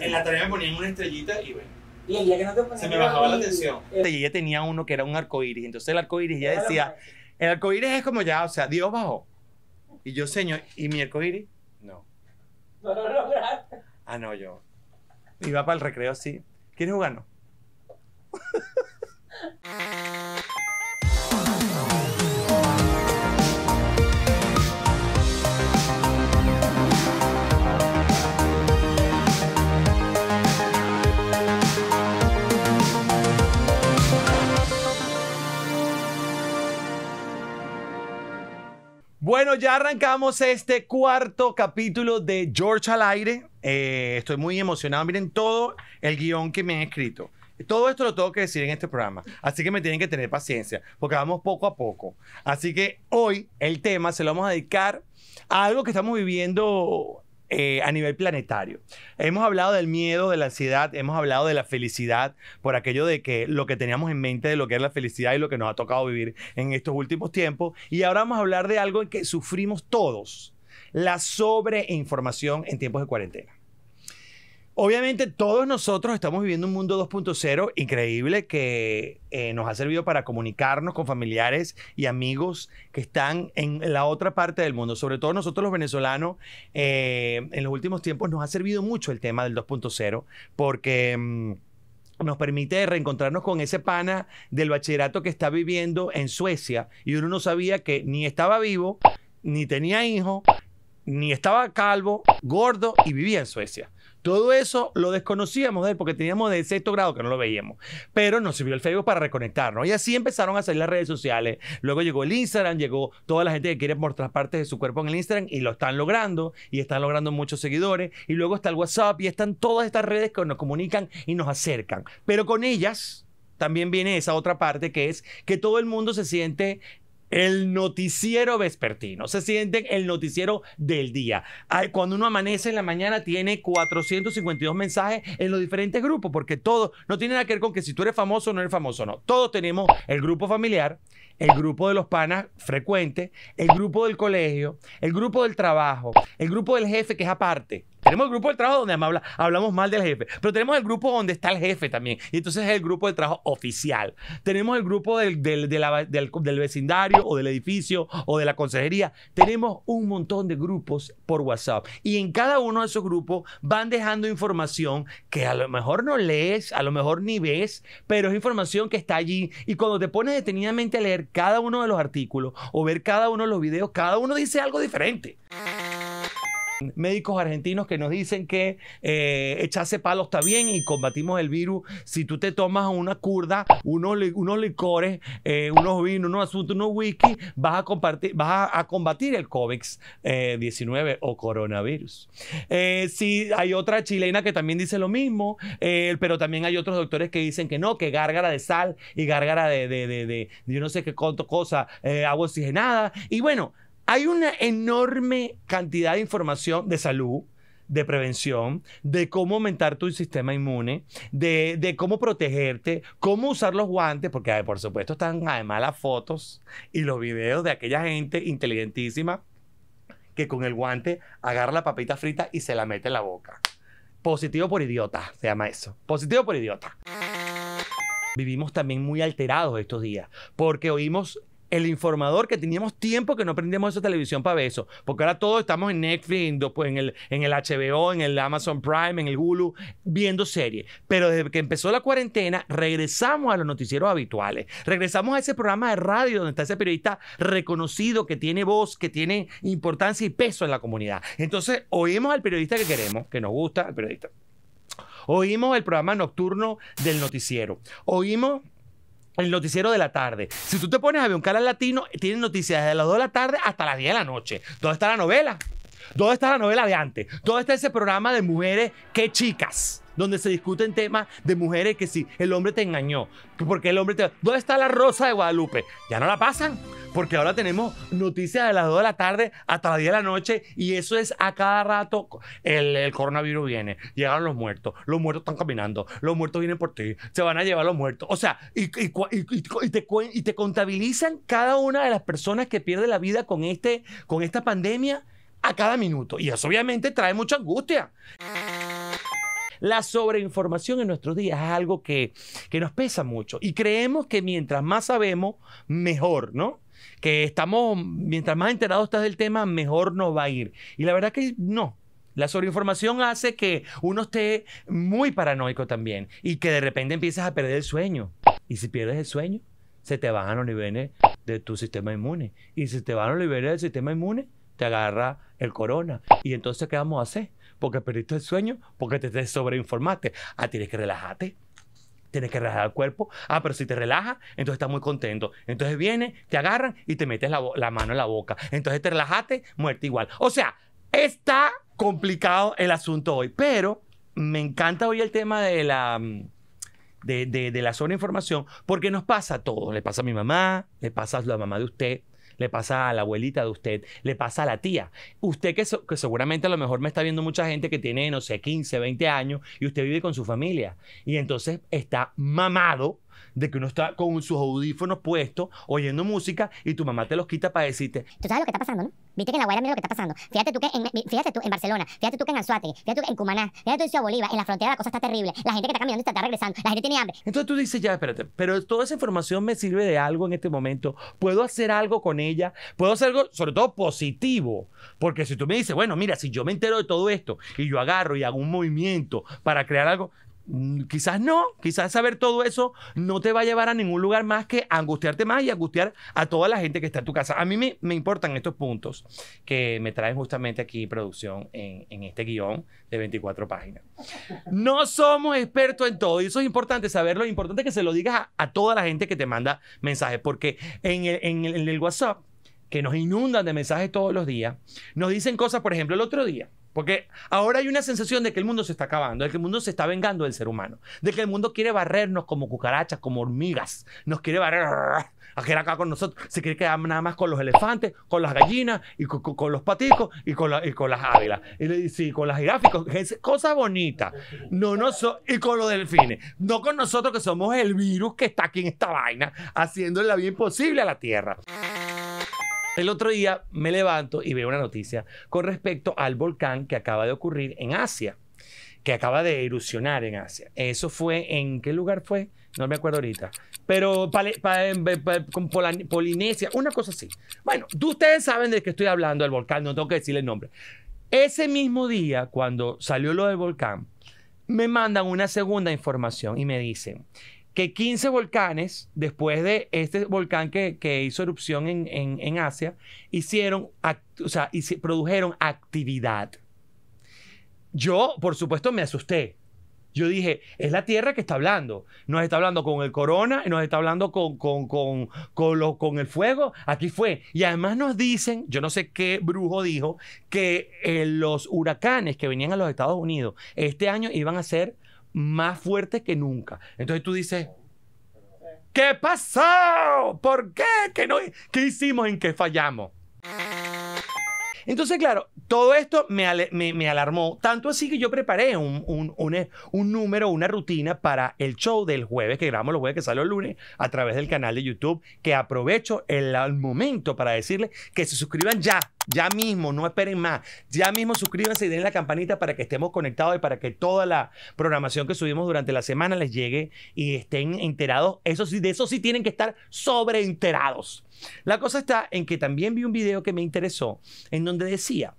En la tarea me ponían una estrellita y bueno. Se me bajaba la atención. Y ella tenía uno que era un arcoíris. Entonces el arcoíris ya decía, el arcoíris es como ya, o sea, Dios bajó. Y yo, señor, ¿y mi arcoíris? No. No lo lograste. Ah, no, yo. Iba para el recreo así. ¿Quieres jugar? No. Bueno, ya arrancamos este cuarto capítulo de George al aire. Eh, estoy muy emocionado. Miren todo el guión que me han escrito. Todo esto lo tengo que decir en este programa. Así que me tienen que tener paciencia, porque vamos poco a poco. Así que hoy el tema se lo vamos a dedicar a algo que estamos viviendo eh, a nivel planetario. Hemos hablado del miedo, de la ansiedad, hemos hablado de la felicidad, por aquello de que lo que teníamos en mente de lo que es la felicidad y lo que nos ha tocado vivir en estos últimos tiempos. Y ahora vamos a hablar de algo en que sufrimos todos, la sobreinformación en tiempos de cuarentena. Obviamente todos nosotros estamos viviendo un mundo 2.0 increíble que eh, nos ha servido para comunicarnos con familiares y amigos que están en la otra parte del mundo. Sobre todo nosotros los venezolanos, eh, en los últimos tiempos nos ha servido mucho el tema del 2.0 porque... Mm, nos permite reencontrarnos con ese pana del bachillerato que está viviendo en Suecia y uno no sabía que ni estaba vivo, ni tenía hijo, ni estaba calvo, gordo y vivía en Suecia. Todo eso lo desconocíamos de él porque teníamos de sexto grado que no lo veíamos. Pero nos sirvió el Facebook para reconectarnos. Y así empezaron a salir las redes sociales. Luego llegó el Instagram, llegó toda la gente que quiere mostrar partes de su cuerpo en el Instagram y lo están logrando. Y están logrando muchos seguidores. Y luego está el WhatsApp y están todas estas redes que nos comunican y nos acercan. Pero con ellas también viene esa otra parte que es que todo el mundo se siente el noticiero vespertino. Se siente el noticiero del día. cuando uno amanece en la mañana tiene 452 mensajes en los diferentes grupos, porque todo no tiene nada que ver con que si tú eres famoso o no eres famoso, no. Todos tenemos el grupo familiar, el grupo de los panas frecuentes, el grupo del colegio, el grupo del trabajo, el grupo del jefe que es aparte. Tenemos el grupo del trabajo donde hablamos mal del jefe, pero tenemos el grupo donde está el jefe también. Y entonces es el grupo del trabajo oficial. Tenemos el grupo del, del vecindario o del edificio o de la consejería. Tenemos un montón de grupos por WhatsApp. Y en cada uno de esos grupos van dejando información que a lo mejor no lees, a lo mejor ni ves, pero es información que está allí. Y cuando te pones detenidamente a leer cada uno de los artículos o ver cada uno de los videos, cada uno dice algo diferente. Médicos argentinos que nos dicen que eh, echarse palos está bien y combatimos el virus. Si tú te tomas una curda, unos, unos licores, eh, unos vinos, unos asuntos, unos whisky, vas a, compartir, vas a, combatir el COVID-19 eh, o coronavirus. si hay otra chilena que también dice lo mismo, pero también hay otros doctores que dicen que no, que gárgara de sal y gárgara de, de, de, de yo no sé qué cosa, agua oxigenada. Y bueno, hay una enorme cantidad de información de salud, de prevención, de cómo aumentar tu sistema inmune, de, cómo protegerte, cómo usar los guantes, porque por supuesto están además las fotos y los videos de aquella gente inteligentísima que con el guante agarra la papita frita y se la mete en la boca. Positivo por idiota, se llama eso. Positivo por idiota. Vivimos también muy alterados estos días, porque oímos el informador que teníamos tiempo que no prendíamos esa televisión para eso. Porque ahora todos estamos en Netflix, en pues, el, en el HBO, en el Amazon Prime, en el Hulu, viendo series. Pero desde que empezó la cuarentena, regresamos a los noticieros habituales. Regresamos a ese programa de radio donde está ese periodista reconocido, que tiene voz, que tiene importancia y peso en la comunidad. Entonces, oímos al periodista que queremos, que nos gusta, el periodista. Oímos el programa nocturno del noticiero. Oímos el noticiero de la tarde. Si tú te pones a ver un canal latino, tienen noticias desde las 2 de la tarde hasta las 10 de la noche. ¿Dónde está la novela? ¿Dónde está la novela de antes? ¿Dónde está ese programa de mujeres? que chicas! donde se discuten temas de mujeres que si el hombre te engañó, porque el hombre te... ¿Dónde está la rosa de Guadalupe? Ya no la pasan, porque ahora tenemos noticias de las 2 de la tarde hasta las 10 de la noche y eso es a cada rato. El, coronavirus viene, llegan los muertos, los muertos están caminando, los muertos vienen por ti, se van a llevar los muertos. O sea, y, te, contabilizan cada una de las personas que pierde la vida con, este, con esta pandemia a cada minuto. Y eso obviamente trae mucha angustia. La sobreinformación en nuestros días es algo que, nos pesa mucho y creemos que mientras más sabemos, mejor, ¿no? Que estamos, mientras más enterados estás del tema, mejor nos va a ir. Y la verdad que no, la sobreinformación hace que uno esté muy paranoico también y que de repente empiezas a perder el sueño. Y si pierdes el sueño, se te bajan los niveles de tu sistema inmune. Y si te bajan los niveles del sistema inmune, te agarra el corona. Y entonces, ¿qué vamos a hacer? porque perdiste el sueño, porque te sobreinformaste. Ah, tienes que relajarte tienes que relajar el cuerpo. Ah, pero si te relajas, entonces estás muy contento. Entonces viene, te agarran y te metes la, mano en la boca. Entonces te relajaste, muerte igual. O sea, está complicado el asunto hoy, pero me encanta hoy el tema de la... Mm, de, de la sobreinformación, porque nos pasa a todos. Le pasa a mi mamá, le pasa a la mamá de usted, le pasa a la abuelita de usted, le pasa a la tía. Usted que, que, seguramente a lo mejor me está viendo mucha gente que tiene, no sé, 15, 20 años y usted vive con su familia. Y entonces está mamado de que uno está con sus audífonos puestos, oyendo música, y tu mamá te los quita para decirte. Tú sabes lo que está pasando, ¿no? Viste que en La Guaira mira lo que está pasando. Fíjate tú que en, fíjate tú en Barcelona, fíjate tú que en Anzuate, fíjate tú en Cumaná, fíjate tú en Ciudad Bolívar, en la frontera la cosa está terrible. La gente que está caminando está, está regresando, la gente tiene hambre. Entonces tú dices, ya, espérate, pero toda esa información me sirve de algo en este momento. ¿Puedo hacer algo con ella? ¿Puedo hacer algo, sobre todo, positivo? Porque si tú me dices, bueno, mira, si yo me entero de todo esto y yo agarro y hago un movimiento para crear algo, Mm, quizás no, quizás saber todo eso no te va a llevar a ningún lugar más que angustiarte más y angustiar a toda la gente que está en tu casa. A mí me, importan estos puntos que me traen justamente aquí producción en, este guión de 24 páginas. No somos expertos en todo y eso es importante saberlo. Es importante que se lo digas a, toda la gente que te manda mensajes porque en el WhatsApp que nos inundan de mensajes todos los días, nos dicen cosas, por ejemplo, el otro día porque ahora hay una sensación de que el mundo se está acabando, de que el mundo se está vengando del ser humano, de que el mundo quiere barrernos como cucarachas, como hormigas, nos quiere barrer a acá con nosotros, se quiere quedar nada más con los elefantes, con las gallinas y con, los paticos y con, y con las águilas, y, sí, con las jirafas, cosas bonitas, no, no y con los delfines, no con nosotros que somos el virus que está aquí en esta vaina, haciendo la vida imposible a la Tierra. El otro día me levanto y veo una noticia con respecto al volcán que acaba de ocurrir en Asia, que acaba de erupcionar en Asia. Eso fue en qué lugar fue? No me acuerdo ahorita. Pero em, con Polinesia, una cosa así. Bueno, ustedes saben de qué estoy hablando, del volcán, no tengo que decirle el nombre. Ese mismo día, cuando salió lo del volcán, me mandan una segunda información y me dicen, que 15 volcanes, después de este volcán que, hizo erupción en, Asia, hicieron, o sea, produjeron actividad. Yo, por supuesto, me asusté. Yo dije, es la Tierra que está hablando. Nos está hablando con el corona, nos está hablando con, con, con, con, el fuego. Aquí fue. Y además nos dicen, yo no sé qué brujo dijo, que eh, los huracanes que venían a los Estados Unidos este año iban a ser más fuerte que nunca. Entonces tú dices, ¿qué pasó? ¿Por qué? ¿Qué, no, hicimos? ¿En qué fallamos? Entonces, claro, todo esto me, alarmó, tanto así que yo preparé un, un, número, una rutina para el show del jueves, que grabamos el jueves que sale el lunes, a través del canal de YouTube, que aprovecho el, el momento para decirles que se suscriban ya ya mismo, no esperen más. Ya mismo suscríbanse y den la campanita para que estemos conectados y para que toda la programación que subimos durante la semana les llegue y estén enterados. Eso de eso sí tienen que estar sobreenterados. La cosa está en que también vi un video que me interesó en donde decía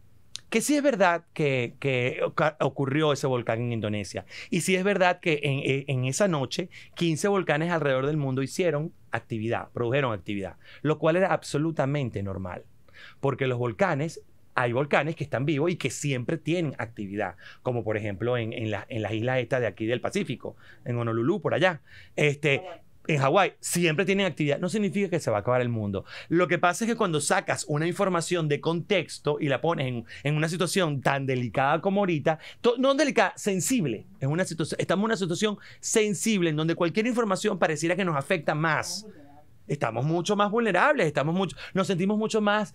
que sí es verdad que, ocurrió ese volcán en Indonesia. Y sí es verdad que en, eh, en, esa noche 15 volcanes alrededor del mundo hicieron actividad, produjeron actividad, lo cual era absolutamente normal. Porque los volcanes hay volcanes que están vivos y que siempre tienen actividad, como por ejemplo en, las islas estas de aquí del Pacífico, en Honolulu, por allá. Este, en Hawái, siempre tienen actividad. No significa que se va a acabar el mundo. Lo que pasa es que cuando sacas una información de contexto y la pones en, una situación tan delicada como ahorita, no delicada, sensible. estamos en una situación sensible en donde cualquier información pareciera que nos afecta más estamos mucho más vulnerables, estamos mucho, nos sentimos mucho más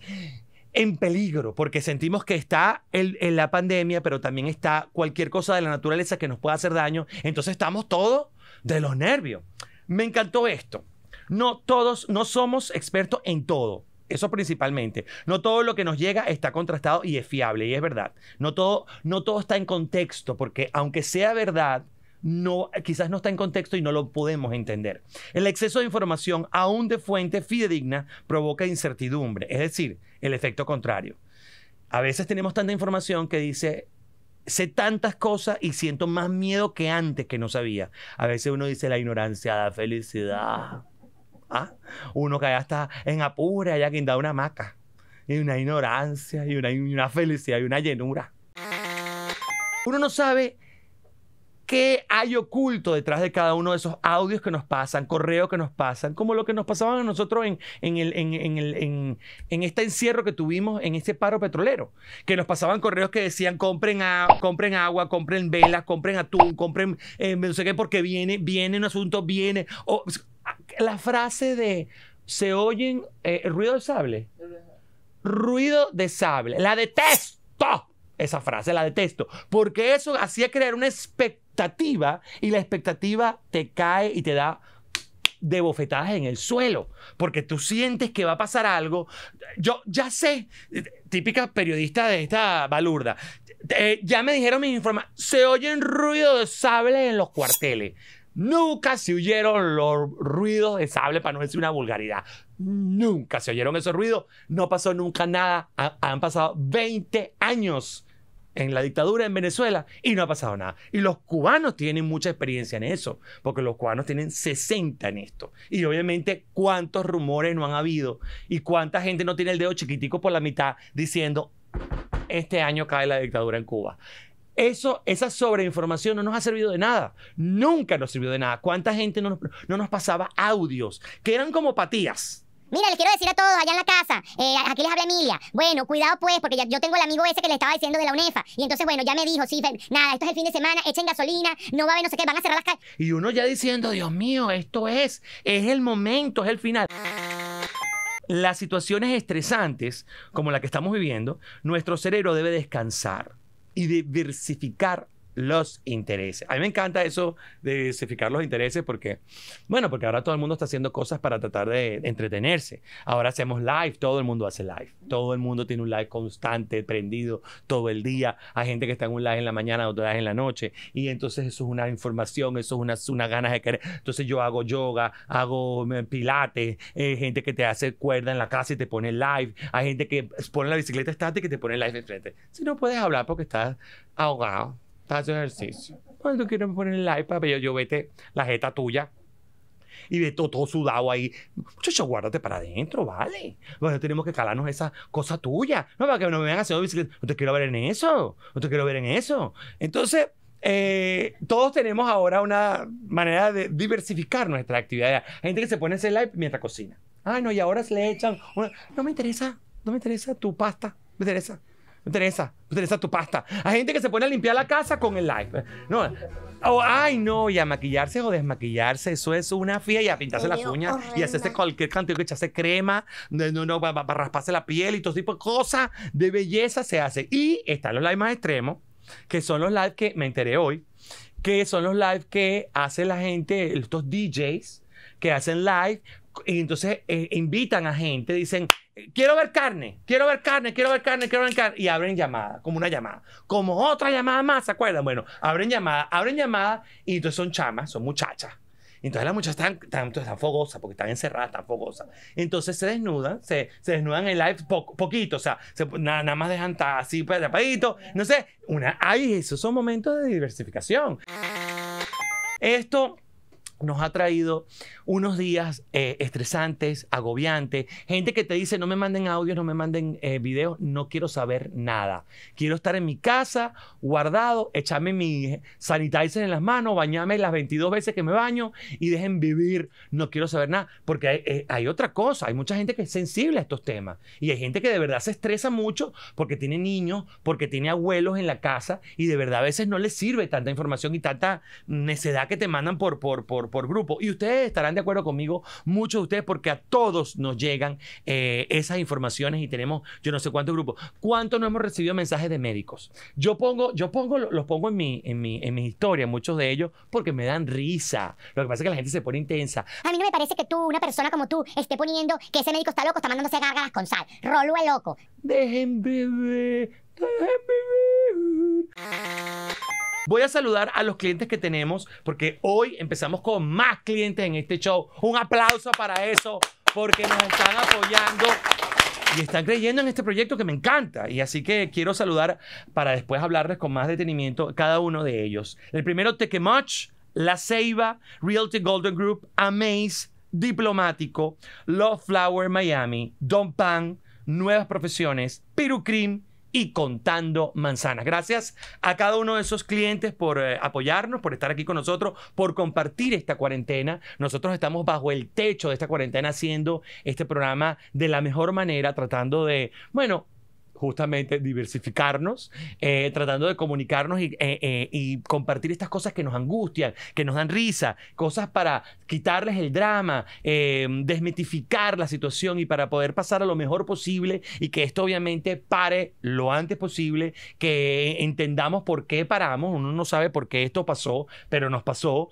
en peligro, porque sentimos que está en la pandemia, pero también está cualquier cosa de la naturaleza que nos pueda hacer daño. Entonces estamos todos de los nervios. Me encantó esto. No todos, no somos expertos en todo. Eso principalmente. No todo lo que nos llega está contrastado y es fiable, y es verdad. No todo, no todo está en contexto, porque aunque sea verdad, no, quizás no está en contexto y no lo podemos entender. El exceso de información, aún de fuente fidedigna, provoca incertidumbre, es decir, el efecto contrario. A veces tenemos tanta información que dice, sé tantas cosas y siento más miedo que antes que no sabía. A veces uno dice, la ignorancia da felicidad. ¿Ah? Uno que ya está en apura, allá quien da una maca. Y una ignorancia, y una, y una felicidad, y una llenura. Uno no sabe qué hay oculto detrás de cada uno de esos audios que nos pasan, correos que nos pasan, como lo que nos pasaban a nosotros en, en, el, en, este encierro que tuvimos en este paro petrolero, que nos pasaban correos que decían compren, a, compren agua, compren velas, compren atún, compren eh, no sé qué, porque viene, viene un asunto, viene. O, la frase de se oyen eh, ruido de sable. Ruido de sable. La detesto. Esa frase la detesto. Porque eso hacía crear un expectativa y la expectativa te cae y te da de bofetadas en el suelo, porque tú sientes que va a pasar algo. Yo ya sé, típica periodista de esta balurda, eh, ya me dijeron mis informes, se oyen ruidos de sable en los cuarteles. Nunca se oyeron los ruidos de sable, para no decir una vulgaridad. Nunca se oyeron esos ruidos, no pasó nunca nada. Han, han pasado 20 años en la dictadura en Venezuela y no ha pasado nada. Y los cubanos tienen mucha experiencia en eso, porque los cubanos tienen 60 en esto. Y obviamente cuántos rumores no han habido y cuánta gente no tiene el dedo chiquitico por la mitad diciendo, este año cae la dictadura en Cuba. Eso, esa sobreinformación no nos ha servido de nada. Nunca nos sirvió de nada. ¿Cuánta gente no no nos pasaba audios que eran como patías? Mira, les quiero decir a todos allá en la casa, eh, aquí les habla Emilia. Bueno, cuidado pues, porque yo tengo el amigo ese que le estaba diciendo de la UNEFA. Y entonces, bueno, ya me dijo, sí, nada, esto es el fin de semana, echen gasolina, no va a haber no sé qué, van a cerrar las calles. Y uno ya diciendo, Dios mío, esto es, es el momento, es el final. Las situaciones estresantes, como la que estamos viviendo, nuestro cerebro debe descansar y diversificar los intereses. A mí me encanta eso de certificar los intereses porque, bueno, porque ahora todo el mundo está haciendo cosas para tratar de entretenerse. Ahora hacemos live, todo el mundo hace live. Todo el mundo tiene un live constante, prendido todo el día. Hay gente que está en un live en la mañana, otro live en la noche. Y entonces eso es una información, eso es unas una ganas de querer. Entonces yo hago yoga, hago pilates, hay eh, gente que te hace cuerda en la casa y te pone live. Hay gente que pone la bicicleta estática y te pone live enfrente. Si no puedes hablar porque estás ahogado estás ejercicio. cuando pues, quiero quieres poner el iPad, pero yo, vete la jeta tuya. Y de todo, sudado ahí. Muchachos, guárdate para adentro, ¿vale? Bueno, tenemos que calarnos esa cosa tuya. No, para que no me vean haciendo bicicleta. No te quiero ver en eso. No te quiero ver en eso. Entonces, eh, todos tenemos ahora una manera de diversificar nuestra actividad. Hay gente que se pone ese iPad live mientras cocina. Ay, no, y ahora se le echan. No me interesa, no me interesa tu pasta, me interesa. Teresa, interesa, tu pasta. Hay gente que se pone a limpiar la casa con el live. No. Oh, ay, no, y a maquillarse o desmaquillarse, eso es una fía, y a pintarse las uñas, y hacerse cualquier cantidad, que echarse crema, no, no, para, rasparse la piel y todo tipo de cosas de belleza se hace. Y están los live más extremos, que son los live que me enteré hoy, que son los live que hace la gente, estos DJs, que hacen live y entonces eh, invitan a gente, dicen, quiero ver carne, quiero ver carne, quiero ver carne, quiero ver carne. Y abren llamada, como una llamada, como otra llamada más, ¿se acuerdan? Bueno, abren llamada, abren llamada y entonces son chamas, son muchachas. Entonces las muchachas están, tan están, fogosas, porque están encerradas, están fogosas. Entonces se desnudan, se, desnudan en live poquito, o sea, nada, nada, más dejan así, tapadito, pues, no sé. Una, ay, esos son momentos de diversificación. Esto nos ha traído unos días eh, estresantes, agobiantes, gente que te dice, no me manden audios, no me manden eh, videos, no quiero saber nada. Quiero estar en mi casa, guardado, echarme mi sanitizer en las manos, bañarme las 22 veces que me baño y dejen vivir, no quiero saber nada, porque eh, hay, otra cosa, hay mucha gente que es sensible a estos temas y hay gente que de verdad se estresa mucho porque tiene niños, porque tiene abuelos en la casa y de verdad a veces no les sirve tanta información y tanta necedad que te mandan por, por, por por grupo. Y ustedes estarán de acuerdo conmigo, muchos de ustedes, porque a todos nos llegan eh, esas informaciones y tenemos yo no sé cuántos grupos. ¿Cuántos no hemos recibido mensajes de médicos? Yo pongo, yo pongo, los pongo en mi, en mi, en mi historia, muchos de ellos, porque me dan risa. Lo que pasa es que la gente se pone intensa. A mí no me parece que tú, una persona como tú, esté poniendo que ese médico está loco, está mandándose gárgaras con sal. Rolo el loco. Dejen beber, dejen beber. Voy a saludar a los clientes que tenemos porque hoy empezamos con más clientes en este show. Un aplauso para eso porque nos están apoyando y están creyendo en este proyecto que me encanta. Y así que quiero saludar para después hablarles con más detenimiento cada uno de ellos. El primero, Tequemuch, La Ceiba, Realty Golden Group, Amaze, Diplomático, Love Flower Miami, Don Pan, Nuevas Profesiones, Cream y contando manzanas. Gracias a cada uno de esos clientes por eh, apoyarnos, por estar aquí con nosotros, por compartir esta cuarentena. Nosotros estamos bajo el techo de esta cuarentena haciendo este programa de la mejor manera, tratando de, bueno, justamente diversificarnos, eh, tratando de comunicarnos eh, eh, y, compartir estas cosas que nos angustian, que nos dan risa, cosas para quitarles el drama, desmitificar la situación y para poder pasar a lo mejor posible y que esto obviamente pare lo antes posible, que entendamos por qué paramos, uno no sabe por qué esto pasó, pero nos pasó.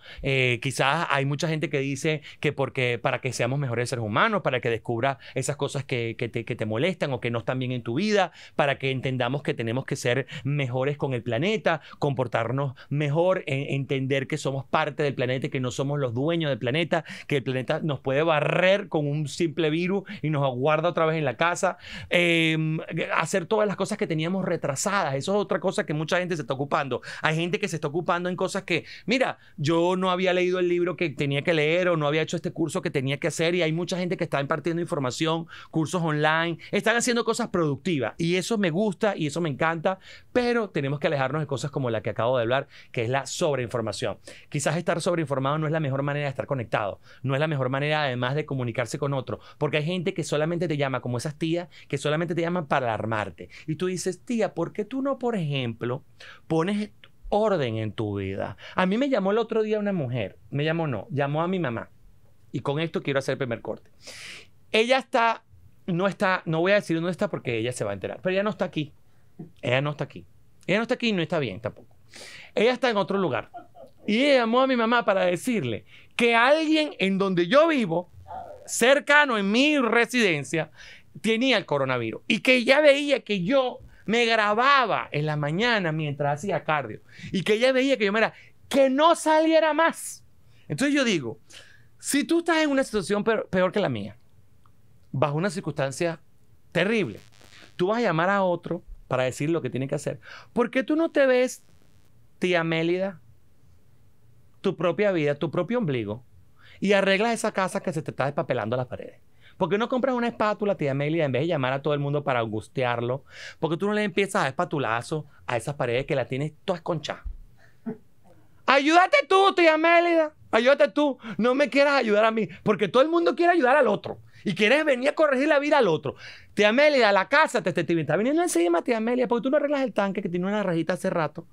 quizás hay mucha gente que dice que porque para que seamos mejores seres humanos, para que descubra esas cosas que te molestan o que no están bien en tu vida, para que entendamos que tenemos que ser mejores con el planeta, comportarnos mejor, e, entender que somos parte del planeta y que no somos los dueños del planeta, que el planeta nos puede barrer con un simple virus y nos aguarda otra vez en la casa, em, hacer todas las cosas que teníamos retrasadas. Eso es otra cosa que mucha gente se está ocupando. Hay gente que se está ocupando en cosas que, mira, yo no había leído el libro que tenía que leer o no había hecho este curso que tenía que hacer y hay mucha gente que está impartiendo información, cursos online, están haciendo cosas productivas. Y y eso me gusta y eso me encanta, pero tenemos que alejarnos de cosas como la que acabo de hablar, que es la sobreinformación. Quizás estar sobreinformado no es la mejor manera de estar conectado, no es la mejor manera además de comunicarse con otro, porque hay gente que solamente te llama, como esas tías, que solamente te llaman para alarmarte. Y tú dices, tía, ¿por qué tú no, por ejemplo, pones orden en tu vida? A mí me llamó el otro día una mujer, me llamó no, llamó a mi mamá. Y con esto quiero hacer el primer corte. Ella está no está, no voy a decir dónde está porque ella se va a enterar, pero ella no está aquí. Ella no está aquí. Ella no está aquí y no está bien tampoco. Ella está en otro lugar. Y ella llamó a mi mamá para decirle que alguien en donde yo vivo, cercano en mi residencia, tenía el coronavirus y que ella veía que yo me grababa en la mañana mientras hacía cardio y que ella veía que yo me era que no saliera más. Entonces yo digo, si tú estás en una situación peor que la mía, bajo una circunstancia terrible. Tú vas a llamar a otro para decir lo que tiene que hacer. ¿Por qué tú no te ves, tía Mélida, tu propia vida, tu propio ombligo, y arreglas esa casa que se te está despapelando las paredes? ¿Por qué no compras una espátula, tía Mélida, en vez de llamar a todo el mundo para angustiarlo? Porque tú no le empiezas a dar espatulazo a esas paredes que la tienes toda esconchada, Ayúdate tú, tía Mélida. Ayúdate tú. No me quieras ayudar a mí. Porque todo el mundo quiere ayudar al otro. Y quieres venir a corregir la vida al otro. Tía Amelia, la casa te, te, te está viniendo encima, tía Amelia, porque tú no arreglas el tanque que tiene una rajita hace rato.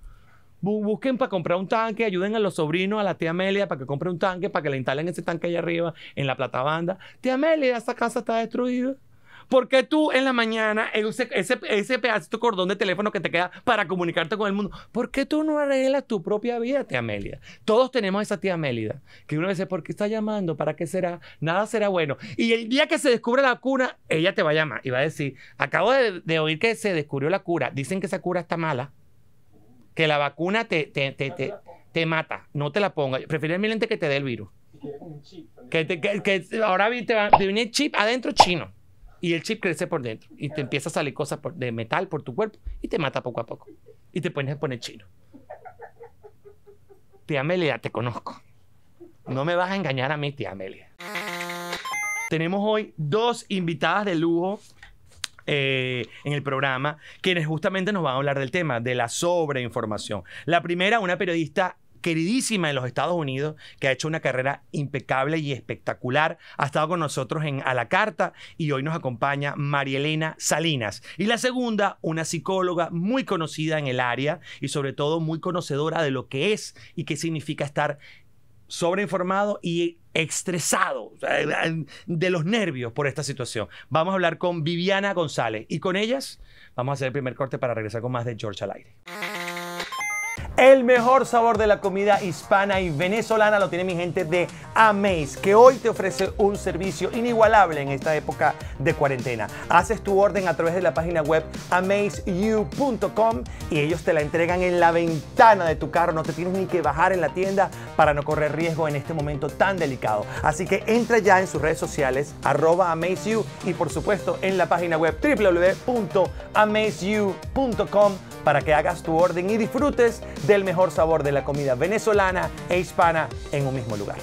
Busquen para comprar un tanque, ayuden a los sobrinos, a la tía Amelia, para que compre un tanque, para que le instalen ese tanque allá arriba, en la platabanda. Tía Amelia, esta casa está destruida. ¿Por qué tú en la mañana, ese, ese, ese cordón de teléfono que te queda para comunicarte con el mundo, ¿por qué tú no arreglas tu propia vida, tía Mélida? Todos tenemos esa tía Mélida, que uno dice, ¿por qué está llamando? ¿Para qué será? Nada será bueno. Y el día que se descubre la cura, ella te va a llamar y va a decir, acabo de, oír que se descubrió la cura, dicen que esa cura está mala, que la vacuna te, te, mata, no te la ponga. mente que te dé el virus. Que, ahora te, va, chip adentro chino y el chip crece por dentro y te empieza a salir cosas de metal por tu cuerpo y te mata poco a poco y te pones a poner chino. Tía Amelia, te conozco. No me vas a engañar a mí, tía Amelia. Tenemos hoy dos invitadas de lujo eh, en el programa, quienes justamente nos van a hablar del tema, de la sobreinformación. La primera, una periodista queridísima en los Estados Unidos, que ha hecho una carrera impecable y espectacular. Ha estado con nosotros en A la Carta y hoy nos acompaña Marielena Salinas. Y la segunda, una psicóloga muy conocida en el área y sobre todo muy conocedora de lo que es y qué significa estar sobreinformado y estresado de los nervios por esta situación. Vamos a hablar con Viviana González y con ellas vamos a hacer el primer corte para regresar con más de George al aire. El mejor sabor de la comida hispana y venezolana lo tiene mi gente de Amaze, que hoy te ofrece un servicio inigualable en esta época de cuarentena. Haces tu orden a través de la página web amazeu.com y ellos te la entregan en la ventana de tu carro. No te tienes ni que bajar en la tienda para no correr riesgo en este momento tan delicado. Así que entra ya en sus redes sociales, arroba amazeu y por supuesto en la página web www.amazeu.com para que hagas tu orden y disfrutes del mejor sabor de la comida venezolana e hispana en un mismo lugar.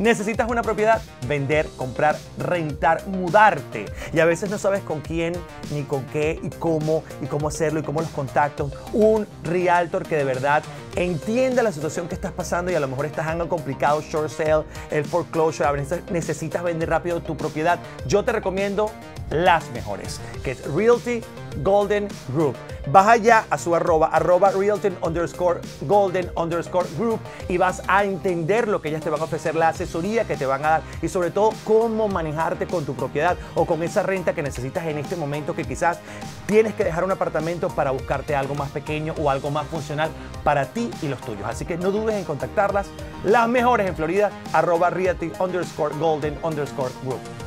Necesitas una propiedad, vender, comprar, rentar, mudarte. Y a veces no sabes con quién, ni con qué, y cómo, y cómo hacerlo, y cómo los contactos. Un realtor que de verdad entienda la situación que estás pasando y a lo mejor estás algo complicado, short sale, el foreclosure, a veces necesitas vender rápido tu propiedad. Yo te recomiendo las mejores, que es Realty Golden Group. Baja ya a su arroba, arroba realty underscore Golden underscore Group y vas a entender lo que ellas te van a ofrecer, la asesoría que te van a dar y sobre todo cómo manejarte con tu propiedad o con esa renta que necesitas en este momento que quizás tienes que dejar un apartamento para buscarte algo más pequeño o algo más funcional para ti y los tuyos. Así que no dudes en contactarlas. Las mejores en Florida, arroba Realty underscore Golden underscore Group.